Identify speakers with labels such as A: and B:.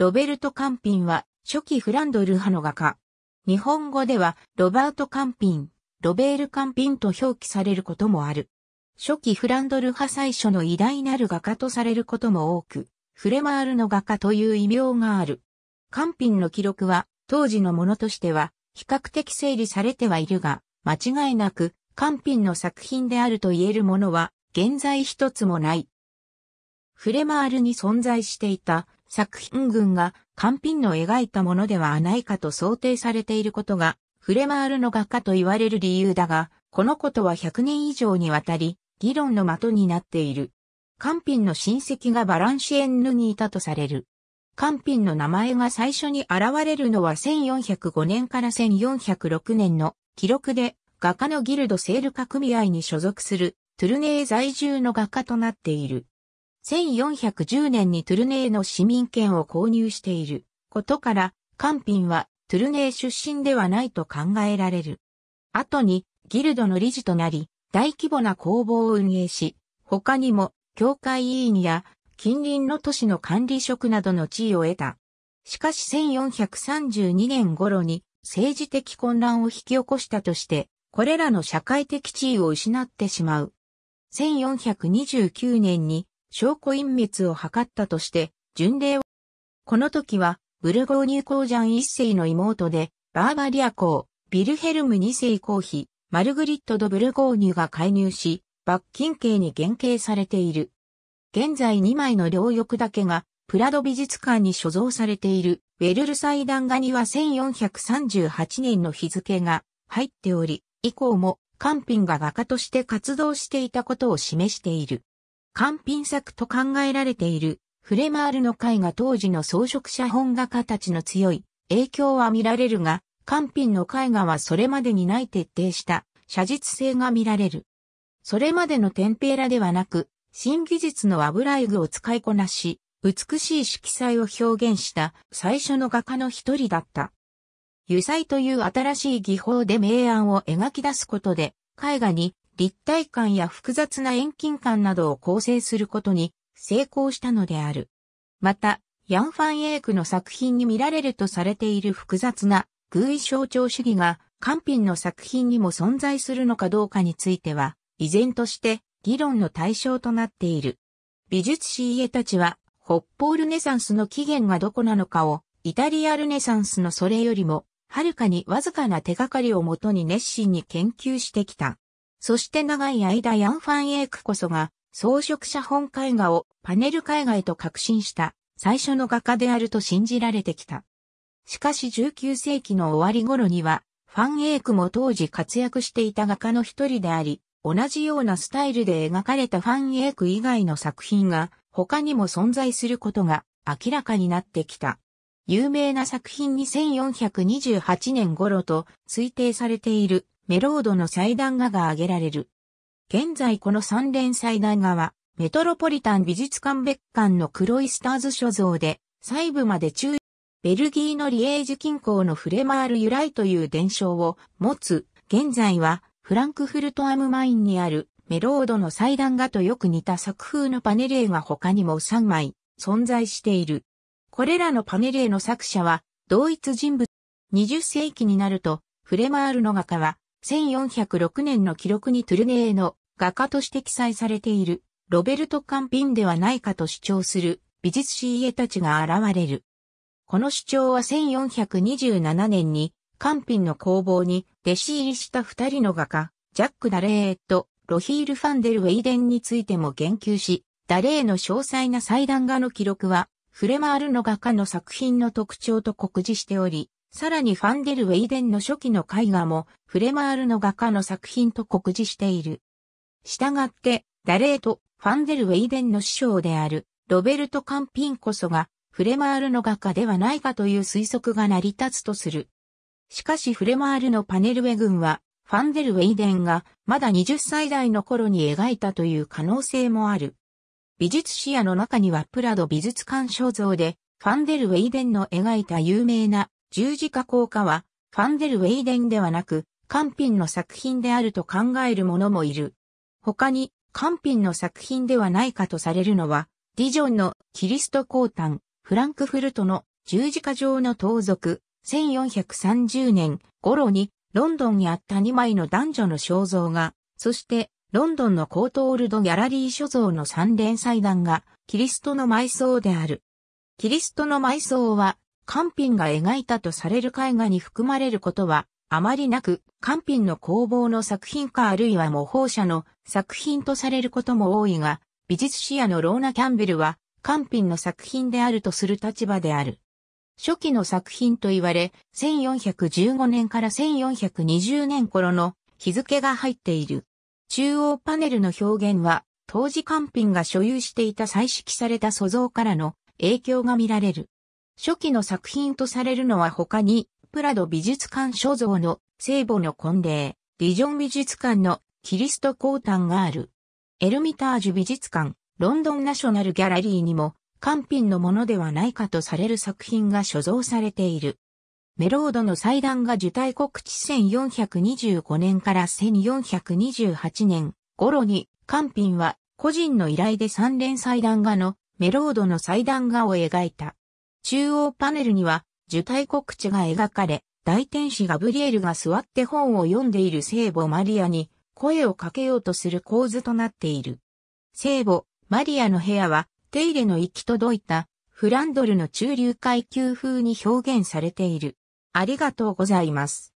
A: ロベルト・カンピンは、初期フランドル派の画家。日本語では、ロバート・カンピン、ロベール・カンピンと表記されることもある。初期フランドル派最初の偉大なる画家とされることも多く、フレマールの画家という異名がある。カンピンの記録は、当時のものとしては、比較的整理されてはいるが、間違いなく、カンピンの作品であると言えるものは、現在一つもない。フレマールに存在していた作品群がピ品の描いたものではないかと想定されていることが、フレマールの画家と言われる理由だが、このことは100年以上にわたり、議論の的になっている。ピ品の親戚がバランシエンヌにいたとされる。ピ品の名前が最初に現れるのは1405年から1406年の記録で、画家のギルドセール化組合に所属するトゥルネー在住の画家となっている。1410年にトゥルネーの市民権を購入していることから、カンピンはトゥルネー出身ではないと考えられる。後にギルドの理事となり、大規模な工房を運営し、他にも教会委員や近隣の都市の管理職などの地位を得た。しかし1432年頃に政治的混乱を引き起こしたとして、これらの社会的地位を失ってしまう。1429年に証拠隠滅を図ったとして、巡礼を、この時は、ブルゴーニュ公ジャン一世の妹で、バーバリア公、ビルヘルム二世公妃、マルグリット・ド・ブルゴーニュが介入し、罰金刑に減刑されている。現在2枚の両翼だけが、プラド美術館に所蔵されている、ウェルル祭壇画には1438年の日付が入っており、以降も、カンピンが画家として活動していたことを示している。完品作と考えられているフレマールの絵画当時の装飾者本画家たちの強い影響は見られるが、完品の絵画はそれまでにない徹底した写実性が見られる。それまでのテンペーラではなく、新技術の油絵具を使いこなし、美しい色彩を表現した最初の画家の一人だった。油彩という新しい技法で明暗を描き出すことで、絵画に立体感や複雑な遠近感などを構成することに成功したのである。また、ヤン・ファン・エイクの作品に見られるとされている複雑な偶意象徴主義が、カ品の作品にも存在するのかどうかについては、依然として議論の対象となっている。美術師家たちは、北方ルネサンスの起源がどこなのかを、イタリアルネサンスのそれよりも、はるかにわずかな手がかりをもとに熱心に研究してきた。そして長い間ヤン・ファン・エイクこそが装飾者本絵画をパネル絵画へと革新した最初の画家であると信じられてきた。しかし19世紀の終わり頃にはファン・エイクも当時活躍していた画家の一人であり、同じようなスタイルで描かれたファン・エイク以外の作品が他にも存在することが明らかになってきた。有名な作品に1428年頃と推定されているメロードの祭壇画が挙げられる。現在この三連祭壇画は、メトロポリタン美術館別館のクロイスターズ所蔵で、細部まで注意。ベルギーのリエージ近郊のフレマール由来という伝承を持つ、現在はフランクフルトアムマインにあるメロードの祭壇画とよく似た作風のパネレーが他にも3枚存在している。これらのパネレーの作者は同一人物。20世紀になるとフレマールの画家は1406年の記録にトゥルネーの画家として記載されているロベルト・カンピンではないかと主張する美術師家たちが現れる。この主張は1427年にカンピンの工房に弟子入りした二人の画家、ジャック・ダレーとロヒール・ファンデル・ウェイデンについても言及し、ダレーの詳細な祭壇画の記録は、フレマールの画家の作品の特徴と告示しており、さらにファンデル・ウェイデンの初期の絵画もフレマールの画家の作品と酷似している。したがって、ダレート、ファンデル・ウェイデンの師匠であるロベルト・カンピンこそがフレマールの画家ではないかという推測が成り立つとする。しかしフレマールのパネルウェ群はファンデル・ウェイデンがまだ20歳代の頃に描いたという可能性もある。美術視野の中にはプラド美術館肖像でファンデル・ウェイデンの描いた有名な十字架効果は、ファンデル・ウェイデンではなく、カンピンの作品であると考える者もいる。他に、カンピンの作品ではないかとされるのは、ディジョンのキリスト降誕、フランクフルトの十字架上の盗賊、1430年頃にロンドンにあった2枚の男女の肖像画、そしてロンドンのコートオールドギャラリー所蔵の三連祭壇がキリストの埋葬である。キリストの埋葬はピ品が描いたとされる絵画に含まれることはあまりなく、ピ品の工房の作品かあるいは模倣者の作品とされることも多いが、美術史家のローナ・キャンベルは、ピ品の作品であるとする立場である。初期の作品と言われ、1415年から1420年頃の日付が入っている。中央パネルの表現は、当時ピ品が所有していた彩色された素像からの影響が見られる。初期の作品とされるのは他に、プラド美術館所蔵の聖母の婚礼、ディジョン美術館のキリスト降誕がある。エルミタージュ美術館、ロンドンナショナルギャラリーにも、官品のものではないかとされる作品が所蔵されている。メロードの祭壇が受胎告知1425年から1428年頃に、官品は個人の依頼で三連祭壇画のメロードの祭壇画を描いた。中央パネルには、受胎告知が描かれ、大天使ガブリエルが座って本を読んでいる聖母マリアに声をかけようとする構図となっている。聖母マリアの部屋は手入れの行き届いたフランドルの中流階級風に表現されている。ありがとうございます。